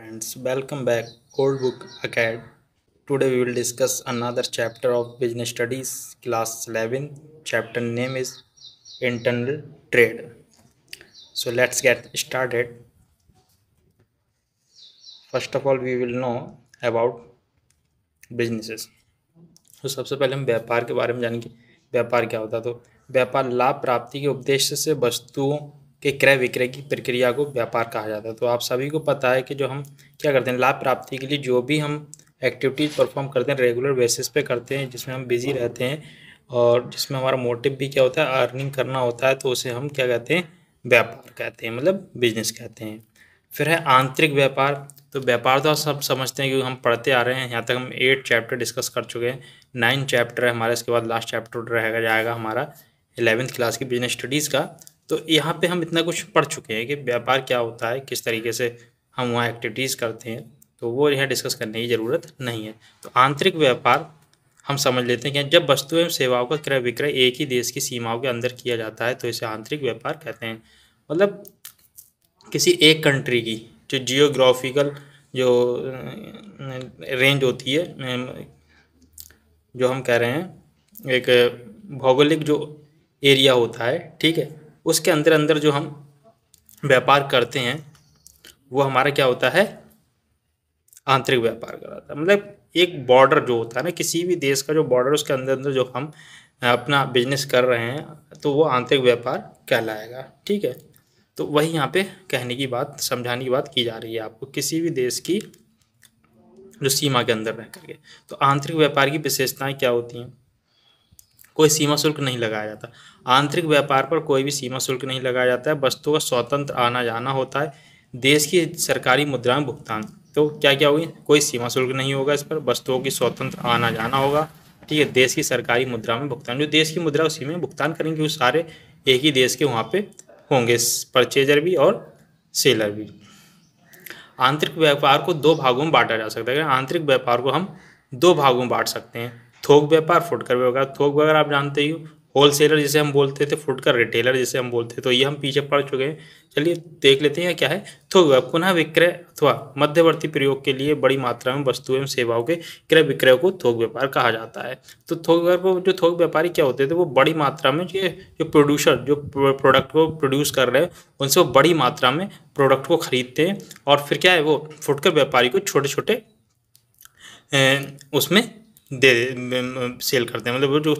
friends welcome back old book acad today we will discuss another chapter of business studies class 11 chapter name is internal trade so let's get started first of all we will know about businesses तो सबसे पहले हम व्यापार के बारे में जानेंगे व्यापार क्या होता है तो व्यापार लाभ प्राप्ति के उद्देश्य से वस्तुओं के क्रय विक्रय की प्रक्रिया को व्यापार कहा जाता है तो आप सभी को पता है कि जो हम क्या करते हैं लाभ प्राप्ति के लिए जो भी हम एक्टिविटीज़ परफॉर्म करते हैं रेगुलर बेसिस पे करते हैं जिसमें हम बिज़ी रहते हैं और जिसमें हमारा मोटिव भी क्या होता है अर्निंग करना होता है तो उसे हम क्या कहते हैं व्यापार कहते हैं मतलब बिजनेस कहते हैं फिर है आंतरिक व्यापार तो व्यापार तो सब समझते हैं क्योंकि हम पढ़ते आ रहे हैं यहाँ तक हम एट चैप्टर डिस्कस कर चुके हैं नाइन चैप्टर है हमारे इसके बाद लास्ट चैप्टर रहेगा जाएगा हमारा एलेवेंथ क्लास की बिजनेस स्टडीज़ का तो यहाँ पे हम इतना कुछ पढ़ चुके हैं कि व्यापार क्या होता है किस तरीके से हम वहाँ एक्टिविटीज़ करते हैं तो वो यहाँ डिस्कस करने की ज़रूरत नहीं है तो आंतरिक व्यापार हम समझ लेते हैं कि जब वस्तु एवं सेवाओं का क्रय विक्रय एक ही देश की सीमाओं के अंदर किया जाता है तो इसे आंतरिक व्यापार कहते हैं मतलब किसी एक कंट्री की जो जियोग्राफिकल जो रेंज होती है जो हम कह रहे हैं एक भौगोलिक जो एरिया होता है ठीक है उसके अंदर अंदर जो हम व्यापार करते हैं वो हमारा क्या होता है आंतरिक व्यापार कराता है मतलब एक बॉर्डर जो होता है ना किसी भी देश का जो बॉर्डर उसके अंदर अंदर जो हम अपना बिजनेस कर रहे हैं तो वो आंतरिक व्यापार कहलाएगा ठीक है तो वही यहाँ पे कहने की बात समझाने की बात की जा रही है आपको किसी भी देश की जो सीमा के अंदर रह करके तो आंतरिक व्यापार की विशेषताएं क्या होती हैं कोई सीमा शुल्क नहीं लगाया जाता आंतरिक व्यापार पर कोई भी सीमा शुल्क नहीं लगाया जाता है वस्तुओं का स्वतंत्र आना जाना होता है देश की सरकारी मुद्रा में भुगतान तो क्या क्या होगी कोई सीमा शुल्क नहीं होगा इस पर वस्तुओं की स्वतंत्र आना जाना होगा ठीक है देश की सरकारी मुद्रा में भुगतान जो देश की मुद्रा उसी में भुगतान करेंगे वो सारे एक ही देश के वहाँ पे होंगे परचेजर भी और सेलर भी आंतरिक व्यापार को दो भागों में बांटा जा सकता है आंतरिक व्यापार को हम दो भागों में बांट सकते हैं थोक व्यापार फुटकर व्यापार थोक व्यापार आप जानते ही हो होलसेलर जिसे हम बोलते थे फूड का रिटेलर जिसे हम बोलते तो ये हम पीछे पड़ चुके हैं चलिए देख लेते हैं क्या है थोक तो पुनः विक्रय अथवा मध्यवर्ती प्रयोग के लिए बड़ी मात्रा में वस्तु एवं सेवाओं के क्रय विक्रय को थोक व्यापार कहा जाता है तो थोक व्यापार जो थोक व्यापारी क्या होते थे वो बड़ी मात्रा में ये जो प्रोड्यूसर जो प्रोडक्ट को प्रोड्यूस कर रहे हैं उनसे वो बड़ी मात्रा में प्रोडक्ट को खरीदते हैं और फिर क्या है वो फुटकर व्यापारी को छोटे छोटे उसमें दे सेल करते हैं मतलब जो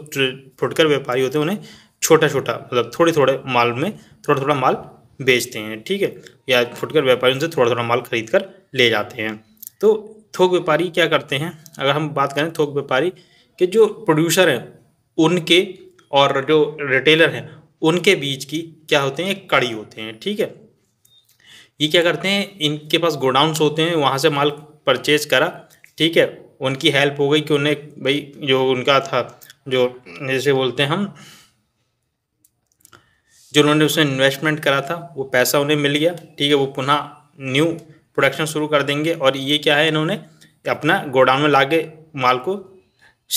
फुटकर व्यापारी होते हैं उन्हें छोटा छोटा मतलब थोड़े थोड़े माल में थोड़ा थोड़ा माल बेचते हैं ठीक है या फुटकर व्यापारी उनसे थोड़ा थोड़ा माल खरीद कर ले जाते हैं तो थोक व्यापारी क्या करते हैं अगर हम बात करें थोक व्यापारी के जो प्रोड्यूसर हैं उनके और जो रिटेलर हैं उनके बीच की क्या होते हैं कड़ी होते हैं ठीक है ये क्या करते हैं इनके पास गोडाउंस होते हैं वहाँ से माल परचेज करा ठीक है उनकी हेल्प हो गई कि उन्हें भाई जो उनका था जो जैसे बोलते हैं हम जो उन्होंने उसमें इन्वेस्टमेंट करा था वो पैसा उन्हें मिल गया ठीक है वो पुनः न्यू प्रोडक्शन शुरू कर देंगे और ये क्या है इन्होंने अपना गोडाउन में ला माल को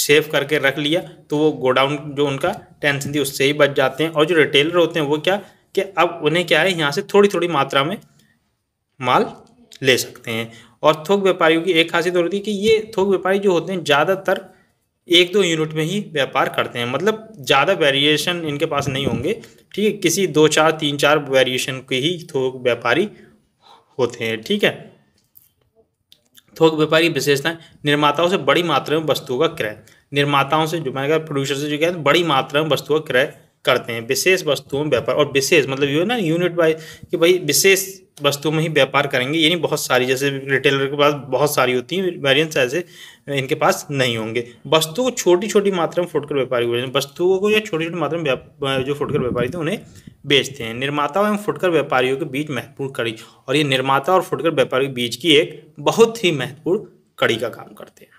सेव करके रख लिया तो वो गोडाउन जो उनका टेंशन थी उससे ही बच जाते हैं और जो रिटेलर होते हैं वो क्या कि अब उन्हें क्या है यहाँ से थोड़ी थोड़ी मात्रा में माल ले सकते हैं और थोक व्यापारियों की एक खासियत होती है कि ये थोक व्यापारी जो होते हैं ज़्यादातर एक दो यूनिट में ही व्यापार करते हैं मतलब ज़्यादा वेरिएशन इनके पास नहीं होंगे ठीक है किसी दो चार तीन चार वेरिएशन के ही थोक व्यापारी होते हैं ठीक है थोक व्यापारी विशेषता निर्माताओं से बड़ी मात्रा में वस्तुओं का क्रय निर्माताओं से जो मैंने कहा प्रोड्यूसर से जो कहते हैं बड़ी मात्रा में वस्तुओं का क्रय करते हैं विशेष वस्तुओं में व्यापार और विशेष मतलब ये ना यूनिट वाइज कि भाई विशेष वस्तुओं में ही व्यापार करेंगे यानी बहुत सारी जैसे रिटेलर के पास बहुत सारी होती हैं वेरियंस ऐसे इनके पास नहीं होंगे वस्तु को छोटी छोटी मात्रा में फुटकर व्यापारी को वस्तुओं को या छोटी छोटी मात्रा में जो फुटकर व्यापारी थे उन्हें बेचते हैं निर्माताओं एवं फुटकर व्यापारियों के बीच महत्वपूर्ण कड़ी और ये निर्माता और फुटकर व्यापारी के बीच की एक बहुत ही महत्वपूर्ण कड़ी का काम करते हैं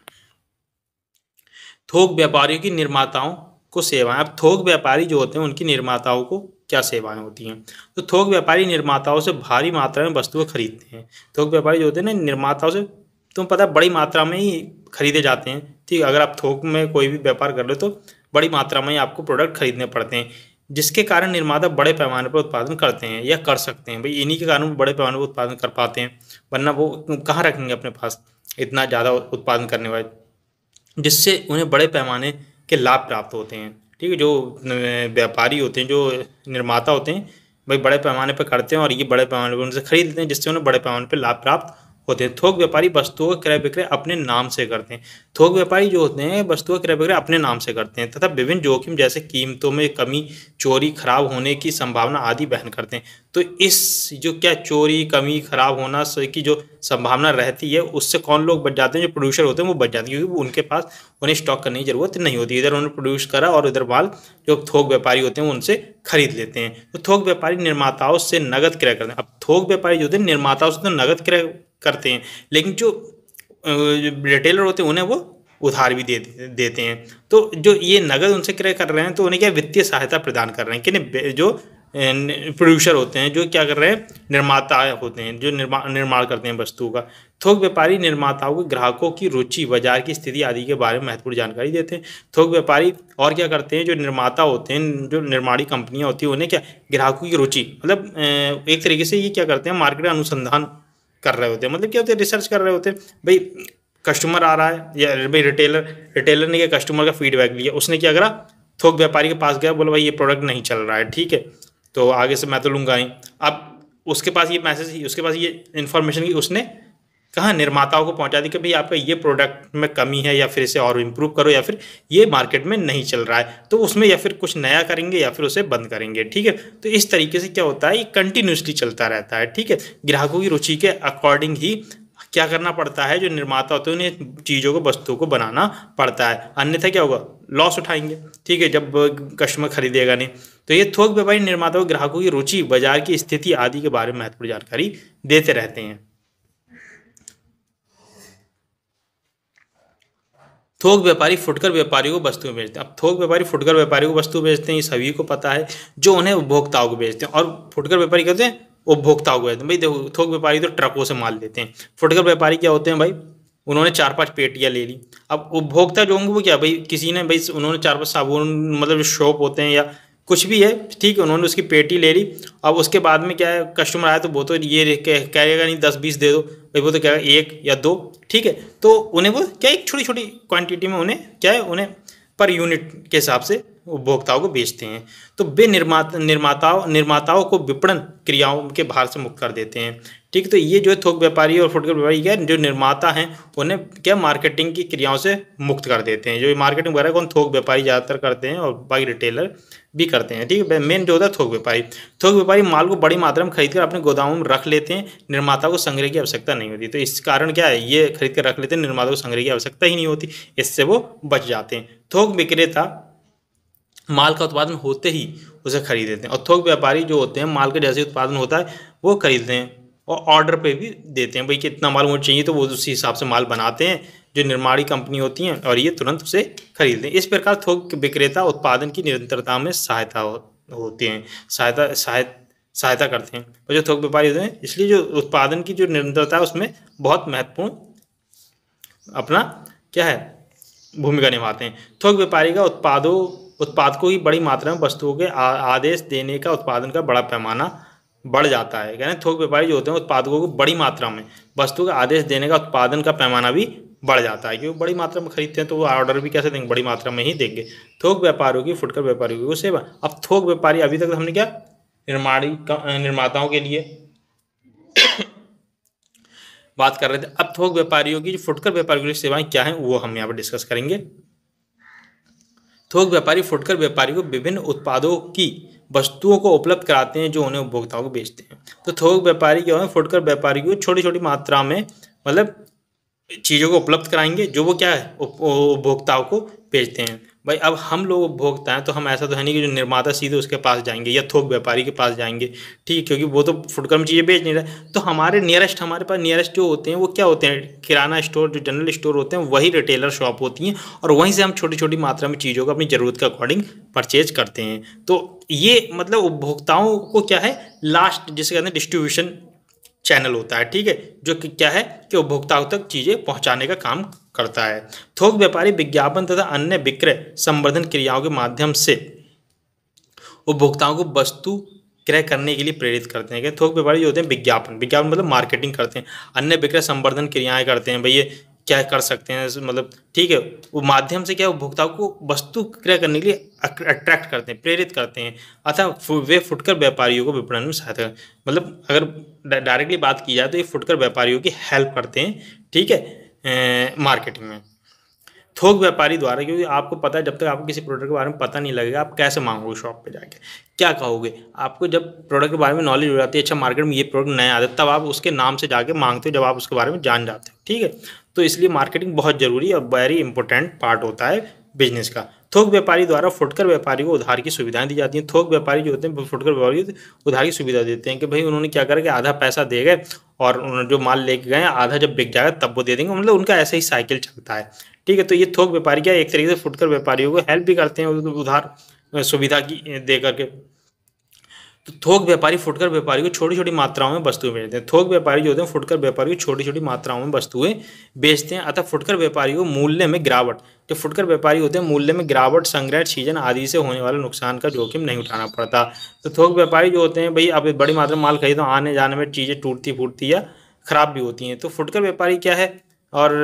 थोक व्यापारियों की निर्माताओं को सेवाएं अब थोक व्यापारी जो होते हैं उनकी निर्माताओं को क्या सेवाएं होती हैं तो थोक व्यापारी निर्माताओं से भारी मात्रा में वस्तुएं खरीदते हैं थोक व्यापारी जो होते हैं ना निर्माताओं से तुम पता है बड़ी मात्रा में ही खरीदे जाते हैं ठीक अगर आप थोक में कोई भी व्यापार कर लो तो बड़ी मात्रा में ही आपको प्रोडक्ट खरीदने पड़ते हैं जिसके कारण निर्माता बड़े पैमाने पर उत्पादन करते हैं या कर सकते हैं भाई इन्हीं के कारण बड़े पैमाने पर उत्पादन कर पाते हैं वरना वो कहाँ रखेंगे अपने पास इतना ज़्यादा उत्पादन करने वाले जिससे उन्हें बड़े पैमाने के लाभ प्राप्त होते हैं ठीक है जो व्यापारी होते हैं जो निर्माता होते हैं भाई बड़े पैमाने पर करते हैं और ये बड़े पैमाने पर उनसे खरीदते हैं जिससे उन्हें बड़े पैमाने पर लाभ प्राप्त होते हैं थोक व्यापारी वस्तुओं का क्रय विक्रय अपने नाम से करते हैं थोक व्यापारी जो होते हैं वस्तुओं का क्रय विक्रय अपने नाम से करते हैं तथा विभिन्न जोखिम जैसे कीमतों में कमी चोरी खराब होने की संभावना आदि बहन करते हैं तो इस जो क्या चोरी कमी खराब होना की जो संभावना रहती है उससे कौन लोग बच जाते हैं जो प्रोड्यूसर होते हैं वो बच जाते हैं क्योंकि उनके पास उन्हें स्टॉक करने की जरूरत नहीं होती इधर उन्होंने प्रोड्यूस करा और इधर माल जो थोक व्यापारी होते हैं उनसे खरीद लेते हैं तो थोक व्यापारी निर्माताओं से नगद क्रय करते हैं अब थोक व्यापारी जो होते हैं निर्माताओं से तो नगद क्रय करते हैं लेकिन जो रिटेलर होते हैं उन्हें वो उधार भी दे देते हैं तो जो ये नगद उनसे क्रय कर रहे हैं तो उन्हें क्या वित्तीय सहायता प्रदान कर रहे हैं कि नहीं जो प्रोड्यूसर होते हैं जो क्या कर रहे हैं निर्माता होते हैं जो निर्मा निर्माण करते हैं वस्तुओं का थोक व्यापारी निर्माताओं के ग्राहकों की रुचि बाजार की स्थिति आदि के बारे में महत्वपूर्ण जानकारी देते हैं थोक व्यापारी और क्या करते हैं जो निर्माता होते हैं जो निर्माणी कंपनियाँ होती हैं उन्हें क्या ग्राहकों की रुचि मतलब एक तरीके से ये क्या करते हैं मार्केट अनुसंधान कर रहे होते हैं मतलब क्या होते हैं रिसर्च कर रहे होते हैं भाई कस्टमर आ रहा है या भाई रिटेलर रिटेलर ने क्या कस्टमर का फीडबैक लिया उसने क्या करा थोक व्यापारी के पास गया बोला भाई ये प्रोडक्ट नहीं चल रहा है ठीक है तो आगे से मैं तो लूँगा ही अब उसके पास ये मैसेज उसके पास ये इन्फॉर्मेशन की उसने कहाँ निर्माताओं को पहुँचा दी कि भाई आपका ये प्रोडक्ट में कमी है या फिर इसे और इम्प्रूव करो या फिर ये मार्केट में नहीं चल रहा है तो उसमें या फिर कुछ नया करेंगे या फिर उसे बंद करेंगे ठीक है तो इस तरीके से क्या होता है ये कंटिन्यूसली चलता रहता है ठीक है ग्राहकों की रुचि के अकॉर्डिंग ही क्या करना पड़ता है जो निर्माता होते हैं उन्हें चीज़ों को वस्तुओं को बनाना पड़ता है अन्यथा क्या होगा लॉस उठाएंगे ठीक है जब कस्टमर खरीदेगा नहीं तो ये थोक व्यापारी निर्माता को ग्राहकों की रुचि बाजार की स्थिति आदि के बारे में महत्वपूर्ण जानकारी देते रहते हैं थोक व्यापारी फुटकर व्यापारी को वस्तु बेचते हैं अब थोक व्यापारी फुटकर व्यापारी को वस्तु बेचते हैं ये सभी को पता है जो उन्हें उपभोक्ताओं को बेचते हैं और फुटकर व्यापारी कहते हैं उपभोक्ताओं को बेचते हैं भाई देखो थोक व्यापारी तो ट्रकों से माल लेते हैं फुटकर व्यापारी क्या होते हैं भाई उन्होंने चार पांच पेटियाँ ले ली अब उपभोक्ता जो होंगे वो क्या भाई किसी ने भाई उन्होंने चार पांच साबुन मतलब जो शॉप होते हैं या कुछ भी है ठीक है उन्होंने उसकी पेटी ले ली अब उसके बाद में क्या है कस्टमर आया तो वो तो ये कह कहेगा नहीं दस बीस दे दो भाई वो तो क्या एक या दो ठीक है तो उन्हें वो क्या एक छोटी छोटी क्वांटिटी में उन्हें क्या है उन्हें पर यूनिट के हिसाब से उपभोक्ताओं को बेचते हैं तो वे निर्माता निर्माताओं निर्माताओं को विपणन क्रियाओं के भार से मुक्त कर देते हैं ठीक तो ये जो है थोक व्यापारी और फुटकर व्यापारी क्या जो निर्माता हैं उन्हें क्या मार्केटिंग की क्रियाओं से मुक्त कर देते हैं जो मार्केटिंग वगैरह कौन थोक व्यापारी ज़्यादातर करते हैं और बाकी रिटेलर भी करते हैं ठीक है मेन जो होता है थोक व्यापारी थोक व्यापारी माल को बड़ी मात्रा में खरीदकर अपने गोदामों में रख लेते हैं निर्माता को संग्रह की आवश्यकता नहीं होती तो इस कारण क्या है ये खरीद कर रख लेते हैं निर्माता को संग्रह की आवश्यकता ही नहीं होती इससे वो बच जाते हैं थोक विक्रेता माल का उत्पादन होते ही उसे खरीद लेते हैं और थोक व्यापारी जो होते हैं माल का जैसे उत्पादन होता है वो खरीदते हैं और ऑर्डर पे भी देते हैं भाई कितना माल मुझे चाहिए तो वो उसी हिसाब से माल बनाते हैं जो निर्माणी कंपनी होती हैं और ये तुरंत उसे खरीदते हैं इस प्रकार थोक विक्रेता उत्पादन की निरंतरता में सहायता हो, होते हैं सहायता सहायता सहायता करते हैं और जो थोक व्यापारी होते हैं इसलिए जो उत्पादन की जो निरंतरता है उसमें बहुत महत्वपूर्ण अपना क्या है भूमिका निभाते हैं थोक व्यापारी का उत्पादों उत्पादकों की बड़ी मात्रा में वस्तुओं के आदेश देने का उत्पादन का बड़ा पैमाना बढ़ जाता है यानी थोक व्यापारी जो होते हैं उत्पादकों को बड़ी मात्रा में वस्तु का आदेश देने का उत्पादन का पैमाना भी बढ़ जाता है क्योंकि बड़ी मात्रा में खरीदते हैं तो वो ऑर्डर भी कैसे देंगे बड़ी मात्रा में ही देंगे थोक व्यापारियों की फुटकर व्यापारियों की सेवा अब थोक व्यापारी अभी तक तो हमने क्या निर्माणी निर्माताओं के लिए बात कर रहे थे अब थोक व्यापारियों की फुटकर व्यापारियों की सेवाएं क्या है वो हम यहाँ पर डिस्कस करेंगे थोक व्यापारी फुटकर व्यापारी को विभिन्न उत्पादों की वस्तुओं को उपलब्ध कराते हैं जो उन्हें उपभोक्ताओं को बेचते हैं तो थोक व्यापारी क्या है फुटकर व्यापारी को छोटी छोटी मात्रा में मतलब चीज़ों को उपलब्ध कराएंगे जो वो क्या है उपभोक्ताओं को बेचते हैं भाई अब हम लोग उपभोक्ता हैं तो हम ऐसा तो है नहीं कि जो निर्माता सीधे उसके पास जाएंगे या थोक व्यापारी के पास जाएंगे ठीक है क्योंकि वो तो फुटकर में चीज़ें बेच नहीं रहे तो हमारे नियरेस्ट हमारे पास नियरेस्ट जो होते हैं वो क्या होते हैं किराना स्टोर जो जनरल स्टोर होते हैं वही रिटेलर शॉप होती हैं और वहीं से हम छोटी छोटी मात्रा में चीज़ों को अपनी ज़रूरत के अकॉर्डिंग परचेज करते हैं तो ये मतलब उपभोक्ताओं को क्या है लास्ट जिसे कहते हैं डिस्ट्रीब्यूशन चैनल होता है ठीक है जो कि क्या है कि उपभोक्ताओं तक चीज़ें पहुंचाने का काम करता है थोक व्यापारी विज्ञापन तथा अन्य विक्रय संवर्धन क्रियाओं के माध्यम से उपभोक्ताओं को वस्तु क्रय करने के लिए प्रेरित करते हैं थोक व्यापारी जो होते हैं विज्ञापन विज्ञापन मतलब मार्केटिंग करते हैं अन्य विक्रय संवर्धन क्रियाएँ करते हैं भैया क्या कर सकते हैं मतलब ठीक है वो माध्यम से क्या उपभोक्ताओं को वस्तु क्रय करने के लिए अट्रैक्ट करते हैं प्रेरित करते हैं अतः वे फुटकर व्यापारियों को विपणन में सहायता मतलब अगर डायरेक्टली बात की जाए तो ये फुटकर व्यापारियों की हेल्प करते हैं ठीक है मार्केटिंग अं, में थोक व्यापारी द्वारा क्योंकि आपको पता है जब तक आपको किसी प्रोडक्ट के बारे में पता नहीं लगेगा आप कैसे मांगोगे शॉप पे जाके क्या कहोगे आपको जब प्रोडक्ट के बारे में नॉलेज हो जाती है अच्छा मार्केट में ये प्रोडक्ट नया आता है तब आप उसके नाम से जाके मांगते हो जब आप उसके बारे में जान जाते हो ठीक है तो इसलिए मार्केटिंग बहुत ज़रूरी और वेरी इंपॉर्टेंट पार्ट होता है बिजनेस का थोक व्यापारी द्वारा फुटकर व्यापारी को उधार की सुविधाएं दी जाती हैं थोक व्यापारी जो होते हैं फुटकर व्यापारी उधार की सुविधा देते हैं कि भाई उन्होंने क्या करा कि आधा पैसा दे गए और उन्होंने जो माल लेके गए आधा जब बिक जाएगा तब वो दे देंगे मतलब उनका ऐसा ही साइकिल चलता है ठीक है तो ये थोक व्यापारी क्या एक तरीके से फुटकर व्यापारियों को हेल्प भी करते हैं उधार सुविधा की दे करके तो थोक व्यापारी फुटकर व्यापारी को छोटी छोटी मात्राओं में वस्तुएं बेचते हैं थोक व्यापारी जो होते हैं फुटकर व्यापारी को छोटी छोटी मात्राओं में वस्तुएं बेचते हैं अतः फुटकर व्यापारी को मूल्य में गिरावट जो फुटकर व्यापारी होते हैं मूल्य में गिरावट संग्रह सीजन आदि से होने वाले नुकसान का जोखिम नहीं उठाना पड़ता तो थोक व्यापारी जो होते हैं भाई आप बड़ी मात्रा में माल खरीदो आने जाने में चीज़ें टूटती फूटती या खराब भी होती हैं तो फुटकर व्यापारी क्या है और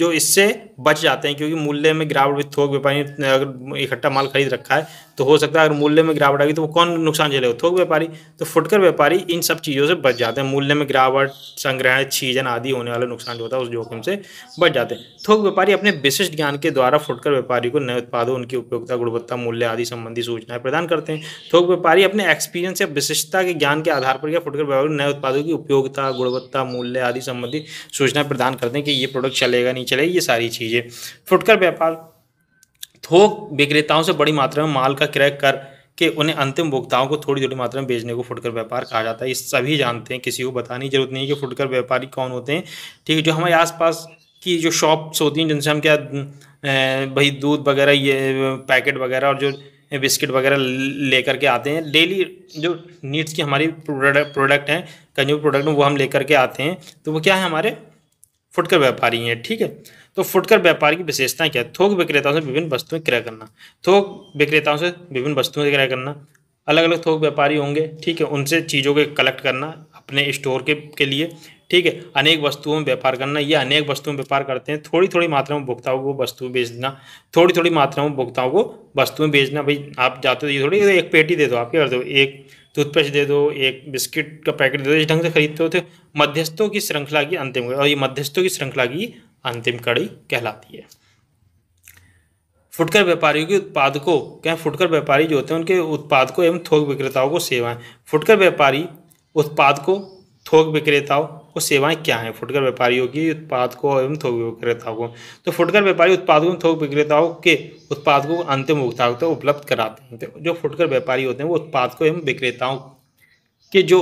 जो इससे बच जाते हैं क्योंकि मूल्य में गिरावट भी थोक व्यापारी ने अगर इकट्ठा माल खरीद रखा है तो हो सकता है अगर मूल्य में गिरावट आ गई तो वो कौन नुकसान झेलेगा थोक व्यापारी तो फुटकर व्यापारी इन सब चीज़ों से बच जाते हैं मूल्य में गिरावट संग्रहण छीजन आदि होने वाला नुकसान जो होता है उस जोखिम से बच जाते हैं थोक व्यापारी अपने विशिष्ट ज्ञान के द्वारा फुटकर व्यापारी को नए उत्पादों उनकी उपयोगिता गुणवत्ता मूल्य आदि संबंधी सूचनाएं प्रदान करते हैं थोक व्यापारी अपने एक्सपीरियंस या विशिष्टता के ज्ञान के आधार पर या फुटकर व्यापारी नए उत्पादों की उपयोगिता गुणवत्ता मूल्य आदि संबंधी सूचनाएं प्रदान करते हैं कि ये प्रोडक्ट चलेगा नहीं चलेगा ये सारी चीज़ कीजिए फुटकर व्यापार थोक विक्रेताओं से बड़ी मात्रा में माल का क्रय कर के उन्हें अंतिम उपभोक्ताओं को थोड़ी थोड़ी मात्रा में बेचने को फुटकर व्यापार कहा जाता है ये सभी जानते हैं किसी को बताने की जरूरत नहीं है कि फुटकर व्यापारी कौन होते हैं ठीक है जो हमारे आसपास की जो शॉप्स होती हैं जिनसे हम क्या भाई दूध वगैरह ये पैकेट वगैरह और जो बिस्किट वगैरह लेकर के आते हैं डेली जो नीड्स की हमारी प्रोडक्ट हैं कंज्यूमर प्रोडक्ट वो हम लेकर के आते हैं तो वो क्या है हमारे फुटकर व्यापारी हैं ठीक है तो फुटकर व्यापार की विशेषताएं क्या थोक विक्रेताओं से विभिन्न वस्तुएं क्रय करना थोक विक्रेताओं से विभिन्न वस्तुएं क्रय करना अलग अलग थोक व्यापारी होंगे ठीक है उनसे चीज़ों के कलेक्ट करना अपने स्टोर के के लिए ठीक है अनेक वस्तुओं में व्यापार करना या अनेक वस्तुओं में व्यापार करते हैं थोड़ी थोड़ी मात्रा में उपभोक्ताओं को वस्तु बेचना थोड़ी थोड़ी मात्रा में उपभोक्ताओं को वस्तुएं बेचना भाई आप जाते हो ये थोड़ी एक पेटी दे दो आप क्या कर दो एक टूथपेस्ट दे दो एक बिस्किट का पैकेट दे दो इस ढंग से खरीदते होते मध्यस्थों की श्रृंखला की अंतिम और ये मध्यस्थों की श्रृंखला की अंतिम कड़ी कहलाती है फुटकर व्यापारियों के उत्पादकों क्या फुटकर व्यापारी जो होते हैं उनके उत्पादकों एवं थोक विक्रेताओं को सेवाएं फुटकर व्यापारी उत्पादकों थोक विक्रेताओं को सेवाएं क्या हैं फुटकर व्यापारियों की उत्पादकों एवं थोक विक्रेताओं को तो फुटकर व्यापारी उत्पादकों थोक विक्रेताओं के उत्पादकों को अंतिम उपभोक्ता उपलब्ध कराते हैं जो फुटकर व्यापारी होते हैं वो उत्पादकों एवं विक्रेताओं के जो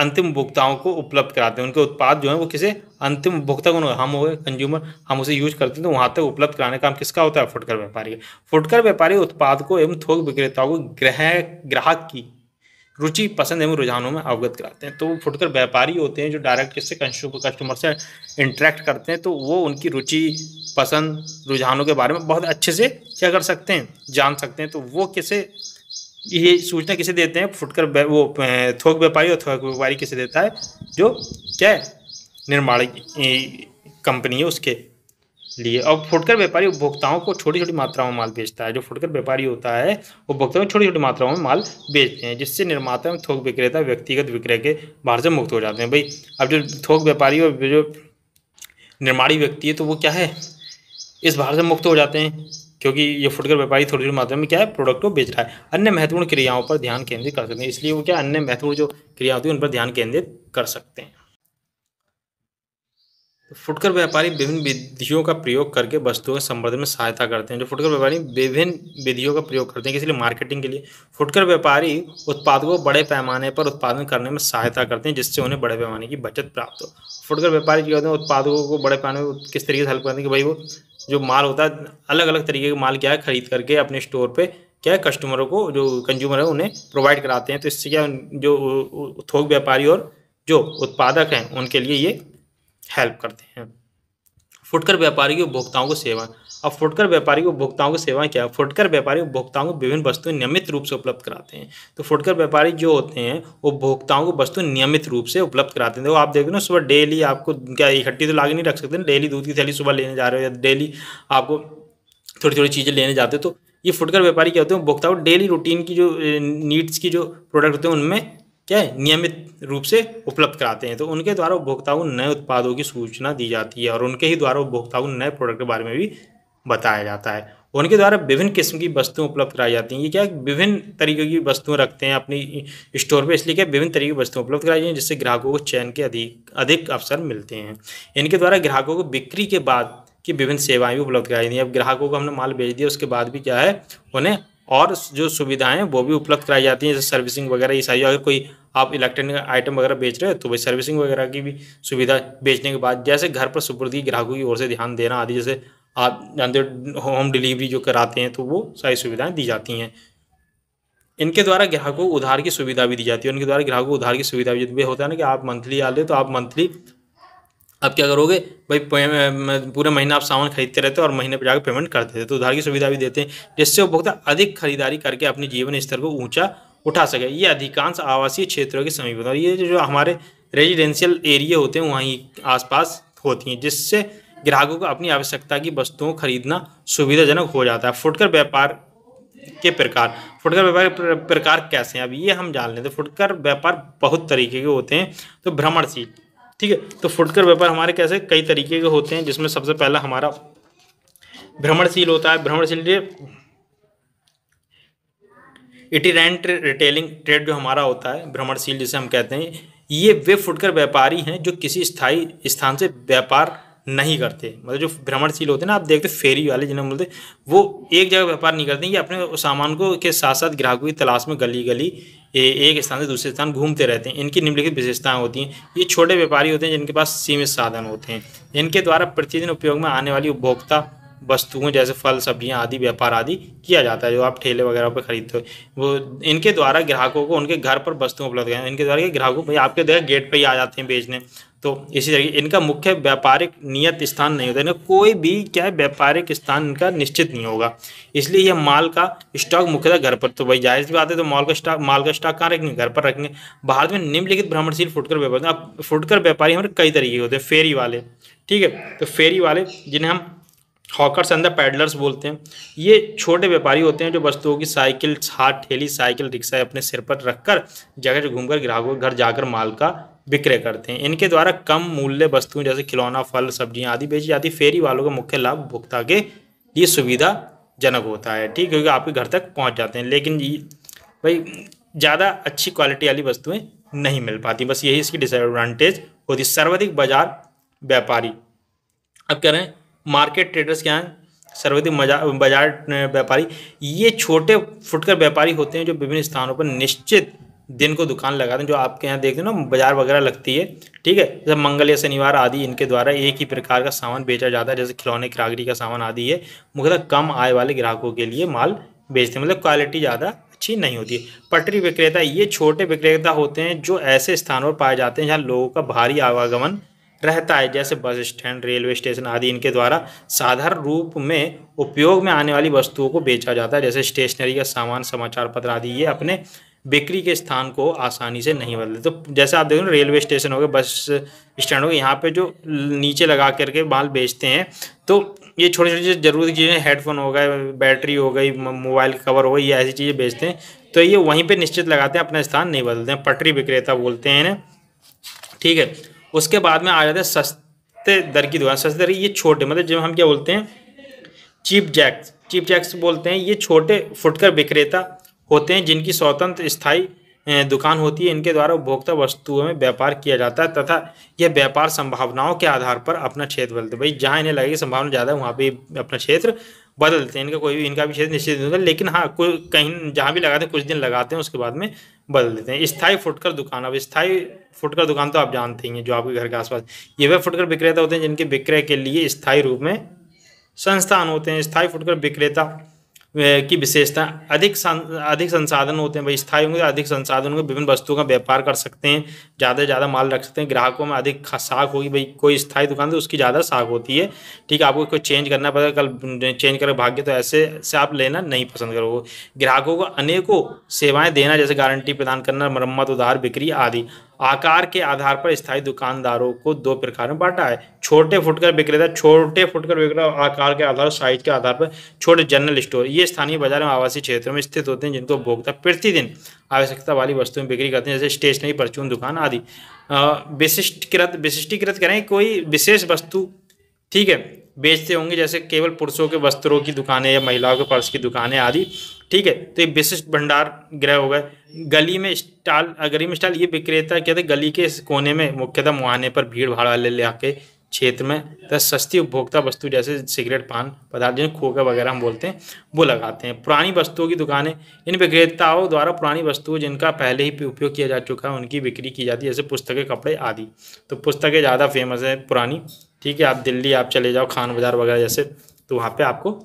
अंतिम उपभोक्ताओं को उपलब्ध कराते हैं उनके उत्पाद जो है वो किसे अंतिम उपभोक्ता को हम हो कंज्यूमर हम उसे यूज करते हैं तो वहाँ तक उपलब्ध कराने का काम किसका होता है फुटकर व्यापारी फुटकर व्यापारी उत्पाद को एवं थोक विक्रेताओं को ग्रह ग्राहक की रुचि पसंद एवं रुझानों में अवगत कराते हैं तो वो फुटकर व्यापारी होते हैं जो डायरेक्ट किससे कस्टमर से इंटरेक्ट करते हैं तो वो उनकी रुचि पसंद रुझानों के बारे में बहुत अच्छे से क्या कर सकते हैं जान सकते हैं तो वो किसे ये सूचना किसे देते हैं फुटकर वो थोक व्यापारी और थोक व्यापारी किसे देता है जो क्या है निर्माण कंपनी है उसके लिए और फुटकर व्यापारी उपभोक्ताओं को छोटी छोटी मात्राओं में माल बेचता है जो फुटकर व्यापारी होता है उपभोक्ताओं को छोटी छोटी मात्राओं में माल बेचते हैं जिससे निर्माता में थोक विक्रेता व्यक्तिगत विक्रय के बाहर से मुक्त हो जाते हैं भाई अब जो थोक व्यापारी और जो निर्माणी व्यक्ति है तो वो क्या है इस भार से मुक्त हो जाते हैं क्योंकि ये फुटकर व्यापारी थोड़ी थोड़ी मात्रा में क्या है प्रोडक्ट को बेच रहा है अन्य महत्वपूर्ण क्रियाओं पर ध्यान केंद्रित कर सकते हैं इसलिए वो क्या अन्य महत्वपूर्ण जो क्रिया होती है उन पर ध्यान केंद्रित कर सकते हैं फुटकर व्यापारी विभिन्न विधियों का प्रयोग करके वस्तुओं के संवर्धन में सहायता करते हैं जो फुटकर व्यापारी विभिन्न विधियों का प्रयोग करते हैं इसलिए मार्केटिंग के लिए फुटकर व्यापारी उत्पादों को बड़े पैमाने पर उत्पादन करने में सहायता करते हैं जिससे उन्हें बड़े पैमाने की बचत प्राप्त हो फुटकर व्यापारी क्या होते हैं उत्पादों को बड़े पैमाने पर किस तरीके से हेल्प करते हैं कि भाई वो जो माल होता है अलग अलग तरीके का माल क्या है खरीद करके अपने स्टोर पर क्या कस्टमरों को जो कंज्यूमर है उन्हें प्रोवाइड कराते हैं तो इससे क्या जो थोक व्यापारी और जो उत्पादक हैं उनके लिए ये हेल्प करते हैं फुटकर व्यापारी उपभोक्ताओं को सेवा अब फुटकर व्यापारी उपभोक्ताओं को सेवा क्या फुटकर व्यापारी उपभोक्ताओं को विभिन्न वस्तुएं नियमित रूप से उपलब्ध कराते हैं तो फुटकर व्यापारी जो होते हैं उपभोक्ताओं को वस्तु नियमित रूप से उपलब्ध कराते हैं तो आप देख लो सुबह डेली आपको क्या इकट्ठी तो लागे नहीं रख सकते डेली दूध की थैली सुबह लेने जा रहे हो या डेली आपको थोड़ी थोड़ी चीज़ें लेने जाते हो तो ये फुटकर व्यापारी क्या होते हैं उपभोक्ताओं को डेली रूटीन की जो नीड्स की जो प्रोडक्ट होते हैं उनमें क्या है नियमित रूप से उपलब्ध कराते हैं तो उनके द्वारा उपभोक्ताओं नए उत्पादों की सूचना दी जाती है और उनके ही द्वारा उपभोक्ताओं नए प्रोडक्ट के बारे में भी बताया जाता है उनके द्वारा विभिन्न किस्म की वस्तुएं उपलब्ध कराई जाती हैं ये क्या विभिन्न तरीके की वस्तुएं रखते हैं अपनी स्टोर पे इसलिए क्या विभिन्न तरीके की वस्तुएं उपलब्ध कराई जाती हैं जिससे ग्राहकों को चयन के अधिक अधिक अवसर मिलते हैं इनके द्वारा ग्राहकों को बिक्री के बाद की विभिन्न सेवाएं भी उपलब्ध कराई जाती हैं अब ग्राहकों को हमने माल बेच दिया उसके बाद भी क्या है उन्हें और जो सुविधाएं वो भी उपलब्ध कराई जाती हैं जैसे सर्विसिंग वगैरह ये सारी अगर कोई आप इलेक्ट्रॉनिक आइटम वगैरह बेच रहे हो तो भाई सर्विसिंग वगैरह की भी सुविधा बेचने के बाद जैसे घर पर सुपुर्दगी ग्राहकों की ओर से ध्यान देना आदि जैसे आप जानते हो होम डिलीवरी जो कराते हैं तो वो सारी सुविधाएं दी जाती हैं इनके द्वारा ग्राहकों को उधार की सुविधा भी दी जाती है उनके द्वारा ग्राहकों को उधार की सुविधा भी होता है ना कि आप मंथली आ ले तो आप मंथली अब क्या करोगे भाई पूरे महीना आप सामान खरीदते रहते हो और महीने पर जाकर पेमेंट कर देते तो उधार की सुविधा भी देते हैं जिससे उपभोक्ता अधिक खरीदारी करके अपने जीवन स्तर को ऊंचा उठा सके ये अधिकांश आवासीय क्षेत्रों के समीप है ये जो हमारे रेजिडेंशियल एरिया होते हैं वहीं आसपास होती हैं जिससे ग्राहकों को अपनी आवश्यकता की वस्तुओं को खरीदना सुविधाजनक हो जाता है फुटकर व्यापार के प्रकार फुटकर व्यापार के प्रकार कैसे हैं अब ये हम जान लेते फुटकर व्यापार बहुत तरीके के होते हैं तो भ्रमणशील ठीक है तो फुटकर व्यापार हमारे कैसे कई तरीके के होते हैं जिसमें सबसे पहला हमारा भ्रमणशील होता है भ्रमणशील इटिरेंट रिटेलिंग ट्रेड जो हमारा होता है भ्रमणशील जिसे हम कहते हैं ये वे फुटकर व्यापारी हैं जो किसी स्थायी स्थान से व्यापार नहीं करते मतलब जो भ्रमणशील होते हैं ना आप देखते फेरी वाले जिन्हें बोलते वो एक जगह व्यापार नहीं करते ये अपने सामान को के साथ साथ ग्राहकों की तलाश में गली गली एक स्थान से दूसरे स्थान घूमते रहते हैं इनकी निम्नलिखित विशेषताएं होती हैं ये छोटे व्यापारी होते हैं जिनके पास सीमित साधन होते हैं इनके द्वारा प्रतिदिन उपयोग में आने वाली उपभोक्ता वस्तुओं जैसे फल सब्जियाँ आदि व्यापार आदि किया जाता है जो आप ठेले वगैरह पर खरीदते हो वो इनके द्वारा ग्राहकों को उनके घर पर वस्तुएं उपलब्ध कराएं इनके द्वारा ग्राहकों भाई आपके द्वारा गेट पर ही आ जाते हैं बेचने तो इसी तरीके इनका मुख्य व्यापारिक नियत स्थान नहीं होता है कोई भी क्या है व्यापारिक स्थान इनका निश्चित नहीं होगा इसलिए यह माल का स्टॉक मुख्यतः घर पर तो भाई जाहिर भी आते है तो माल का स्टॉक माल का स्टॉक कहाँ रखेंगे घर पर रखेंगे भारत में निम्नलिखित भ्रमणशील फुटकर व्यापारी अब फुटकर व्यापारी हमारे कई तरीके होते हैं फेरी वाले ठीक है तो फेरी वाले जिन्हें हम हॉकर्स अंदर पैडलर्स बोलते हैं ये छोटे व्यापारी होते हैं जो वस्तुओं की साइकिल हाथ ठेली साइकिल रिक्शा अपने सिर पर रखकर जगह जगह घूमकर ग्राहकों के घर जाकर माल का विक्रय करते हैं इनके द्वारा कम मूल्य वस्तुओं जैसे खिलौना फल सब्जियां आदि बेची जाती फेरी वालों का मुख्य लाभ उपभोक्ता के लिए सुविधाजनक होता है ठीक क्योंकि आपके घर तक पहुंच जाते हैं लेकिन भाई ज़्यादा अच्छी क्वालिटी वाली वस्तुएं नहीं मिल पाती बस यही इसकी डिसएडवांटेज होती सर्वाधिक बाजार व्यापारी अब कह रहे हैं मार्केट ट्रेडर्स क्या हैं सर्वाधिक बाजार व्यापारी ये छोटे फुटकर व्यापारी होते हैं जो विभिन्न स्थानों पर निश्चित दिन को दुकान लगा दें जो आपके यहाँ देखते हैं ना बाजार वगैरह लगती है ठीक है जैसे मंगल या शनिवार आदि इनके द्वारा एक ही प्रकार का सामान बेचा जाता है जैसे खिलौने क्रागरी का सामान आदि है मुख्यतः कम आय वाले ग्राहकों के लिए माल बेचते हैं मतलब क्वालिटी ज़्यादा अच्छी नहीं होती पटरी विक्रेता ये छोटे विक्रेता होते हैं जो ऐसे स्थानों पर पाए जाते हैं जहाँ लोगों का भारी आवागमन रहता है जैसे बस स्टैंड रेलवे स्टेशन आदि इनके द्वारा साधारण रूप में उपयोग में आने वाली वस्तुओं को बेचा जाता है जैसे स्टेशनरी का सामान समाचार पत्र आदि ये अपने बेकरी के स्थान को आसानी से नहीं बदलते तो जैसे आप देखो रेलवे स्टेशन हो गए बस स्टैंड हो गए यहाँ पर जो नीचे लगा करके माल बेचते हैं तो ये छोटी छोटी जरूरी चीज़ें हेडफोन हो गए बैटरी हो गई मोबाइल कवर हो गई ये ऐसी चीज़ें बेचते हैं तो ये वहीं पर निश्चित लगाते हैं अपना स्थान नहीं बदलते हैं पटरी विक्रेता बोलते हैं ना ठीक है उसके बाद में आ जाते हैं सस्ते दर की दुकान सस्ते दर ये छोटे मतलब जब हम क्या बोलते हैं चीप जैक्स चीप जैक्स बोलते हैं ये छोटे फुटकर विक्रेता होते हैं जिनकी स्वतंत्र स्थायी दुकान होती है इनके द्वारा उपभोक्ता वस्तुओं में व्यापार किया जाता है तथा यह व्यापार संभावनाओं के आधार पर अपना क्षेत्र बदलते भाई जहाँ इन्हें लगेगी संभावना ज़्यादा है वहाँ पर अपना क्षेत्र बदलते हैं इनका कोई भी इनका भी क्षेत्र निश्चित नहीं होता लेकिन हाँ कोई कहीं जहाँ भी लगाते हैं कुछ दिन लगाते हैं उसके बाद में बदल देते हैं स्थायी फुटकर दुकान अब स्थायी फुटकर दुकान तो आप जानते ही हैं जो आपके घर के आसपास ये वह फुटकर विक्रेता होते हैं जिनके विक्रय के लिए स्थायी रूप में संस्थान होते हैं स्थायी फुटकर विक्रेता की विशेषता अधिक सं अधिक संसाधन होते हैं भाई स्थायी होंगे अधिक संसाधन होंगे विभिन्न वस्तुओं का व्यापार कर सकते हैं ज़्यादा से ज़्यादा माल रख सकते हैं ग्राहकों में अधिक साख होगी भाई कोई स्थायी दुकान तो उसकी ज़्यादा साख होती है ठीक है आपको कोई चेंज करना पड़ेगा कल चेंज करके भाग्य तो ऐसे से आप लेना नहीं पसंद करोगे ग्राहकों को अनेकों सेवाएँ देना जैसे गारंटी प्रदान करना मरम्मत उधार बिक्री आदि आकार के आधार पर स्थायी दुकानदारों को दो प्रकार में बांटा है छोटे फुटकर विक्रेता छोटे फुटकर विक्रेता आकार के आधार साइज के आधार पर छोटे जनरल स्टोर ये स्थानीय बाजार में आवासीय क्षेत्रों में स्थित होते हैं जिनको उपभोक्ता प्रतिदिन आवश्यकता वाली वस्तुएं बिक्री करते हैं जैसे स्टेशनरी परचून दुकान आदि विशिष्टकृत विशिष्टीकृत करें कोई विशेष वस्तु ठीक है बेचते होंगे जैसे केवल पुरुषों के वस्त्रों की दुकानें या महिलाओं के पर्स की दुकानें आदि ठीक है तो ये विशिष्ट भंडार ग्रह हो गए गली में स्टाल गली में स्टाल ये विक्रेता क्या था गली के इस कोने में मुख्यतः मुहाने पर भीड़ भाड़ वाले इलाके क्षेत्र में तथा सस्ती उपभोक्ता वस्तु जैसे सिगरेट पान पदार्थ जो खोखा वगैरह हम बोलते हैं वो लगाते हैं पुरानी वस्तुओं की दुकानें इन विक्रेताओं द्वारा पुरानी वस्तुओं जिनका पहले ही उपयोग किया जा चुका है उनकी बिक्री की जाती है जैसे पुस्तकें कपड़े आदि तो पुस्तकें ज़्यादा फेमस हैं पुरानी ठीक है आप दिल्ली आप चले जाओ खान बाज़ार वगैरह जैसे तो वहाँ पर आपको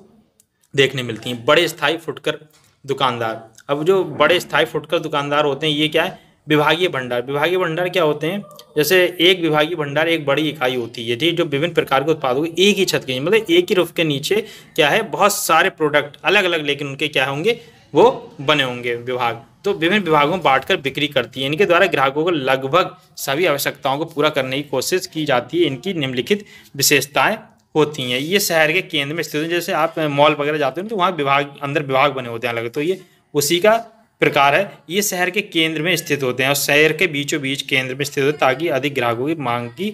देखने मिलती हैं बड़े स्थायी फुटकर दुकानदार अब जो बड़े स्थायी फुटकर दुकानदार होते हैं ये क्या है विभागीय भंडार विभागीय भंडार क्या होते हैं जैसे एक विभागीय भंडार एक बड़ी इकाई होती है ठीक जो विभिन्न प्रकार के उत्पादों की एक ही छत के मतलब एक ही रूफ के नीचे क्या है बहुत सारे प्रोडक्ट अलग अलग लेकिन उनके क्या होंगे वो बने होंगे विभाग तो विभिन्न विभागों में बांटकर बिक्री करती है इनके द्वारा ग्राहकों को लगभग सभी आवश्यकताओं को पूरा करने की कोशिश की जाती है इनकी निम्नलिखित विशेषताएं होती हैं ये शहर के केंद्र में स्थित हैं जैसे आप मॉल वगैरह जाते हो तो वहाँ विभाग अंदर विभाग बने होते हैं अलग तो ये उसी का प्रकार है ये शहर के केंद्र में स्थित होते हैं और शहर के बीचों बीच केंद्र में स्थित होते हैं ताकि अधिक ग्राहकों की मांग की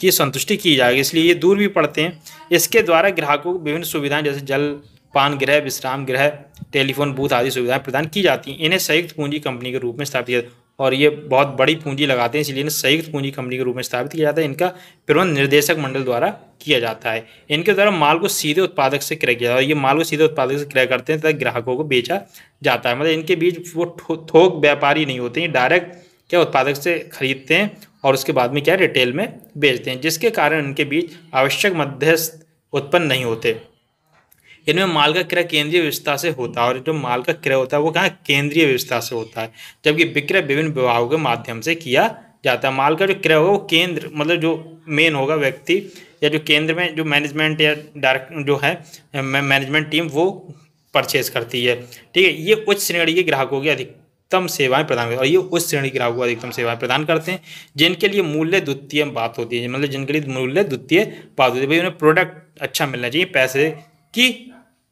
की संतुष्टि की जाए इसलिए ये दूर भी पड़ते हैं इसके द्वारा ग्राहकों को विभिन्न सुविधाएं जैसे जल पान गृह विश्राम गृह टेलीफोन बूथ आदि सुविधाएं प्रदान की जाती हैं इन्हें संयुक्त पूंजी कंपनी के रूप में स्थापित किया और ये बहुत बड़ी पूंजी लगाते हैं इसलिए इन्हें संयुक्त पूंजी कंपनी के रूप में स्थापित किया जाता है इनका प्रबंध निर्देशक मंडल द्वारा किया जाता है इनके द्वारा माल को सीधे उत्पादक से क्रय किया जाता है ये माल को सीधे उत्पादक से क्रय करते हैं तथा ग्राहकों को बेचा जाता है मतलब इनके बीच वो थोक व्यापारी नहीं होते हैं डायरेक्ट क्या उत्पादक से खरीदते हैं और उसके बाद में क्या रिटेल में बेचते हैं जिसके कारण इनके बीच आवश्यक मध्यस्थ उत्पन्न नहीं होते इनमें माल का क्रय केंद्रीय व्यवस्था से होता है और जो माल का क्रय होता है वो कहाँ केंद्रीय व्यवस्था से होता है जबकि विक्रय विभिन्न विभागों के माध्यम से किया जाता है माल का जो क्रय होगा वो केंद्र मतलब जो मेन होगा व्यक्ति या जो केंद्र में जो मैनेजमेंट या डायरेक्ट जो है मैनेजमेंट टीम वो परचेज करती है ठीक है ये उच्च श्रेणी के ग्राहकों की अधिकतम सेवाएं प्रदान करते हैं और ये उच्च श्रेणी के ग्राहकों को अधिकतम सेवाएं प्रदान करते हैं जिनके लिए मूल्य द्वितीय बात होती है मतलब जिनके लिए मूल्य द्वितीय बात होती है भाई उन्हें प्रोडक्ट अच्छा मिलना चाहिए पैसे की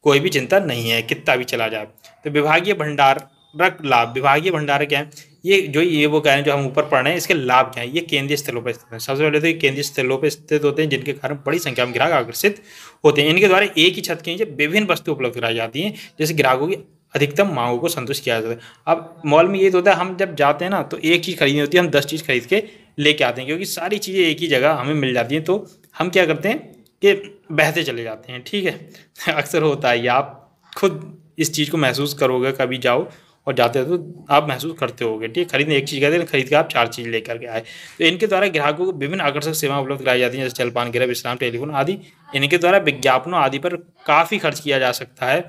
कोई भी चिंता नहीं है कितना भी चला जाए तो विभागीय भंडारक लाभ विभागीय भंडारक क्या है ये जो ये वो कह रहे हैं जो हम ऊपर पढ़ रहे हैं इसके लाभ क्या है ये केंद्रीय स्थलों पर स्थित हैं सबसे पहले तो ये केंद्रीय स्थलों पर स्थित होते हैं जिनके कारण बड़ी संख्या में ग्राहक आकर्षित होते हैं इनके द्वारा एक ही छत के नीचे विभिन्न वस्तु उपलब्ध कराई जाती हैं जैसे ग्राहकों की अधिकतम मांगों को संतुष्ट किया जाता है अब मॉल में ये तो होता है हम जब जाते हैं ना तो एक चीज़ खरीदनी होती है हम दस चीज़ खरीद के लेके आते हैं क्योंकि सारी चीज़ें एक ही जगह हमें मिल जाती हैं तो हम क्या करते हैं के बहते चले जाते हैं ठीक है अक्सर होता है आप खुद इस चीज़ को महसूस करोगे कभी जाओ और जाते हो तो आप महसूस करते होगे ठीक है खरीदने एक चीज़ कहते हैं खरीद के आप चार चीज़ लेकर के आए तो इनके द्वारा ग्राहकों को विभिन्न आकर्षक सेवाएं उपलब्ध कराई जाती हैं जैसे चलपान गिरह विश्राम टेलीफोन आदि इनके द्वारा विज्ञापनों आदि पर काफ़ी खर्च किया जा सकता है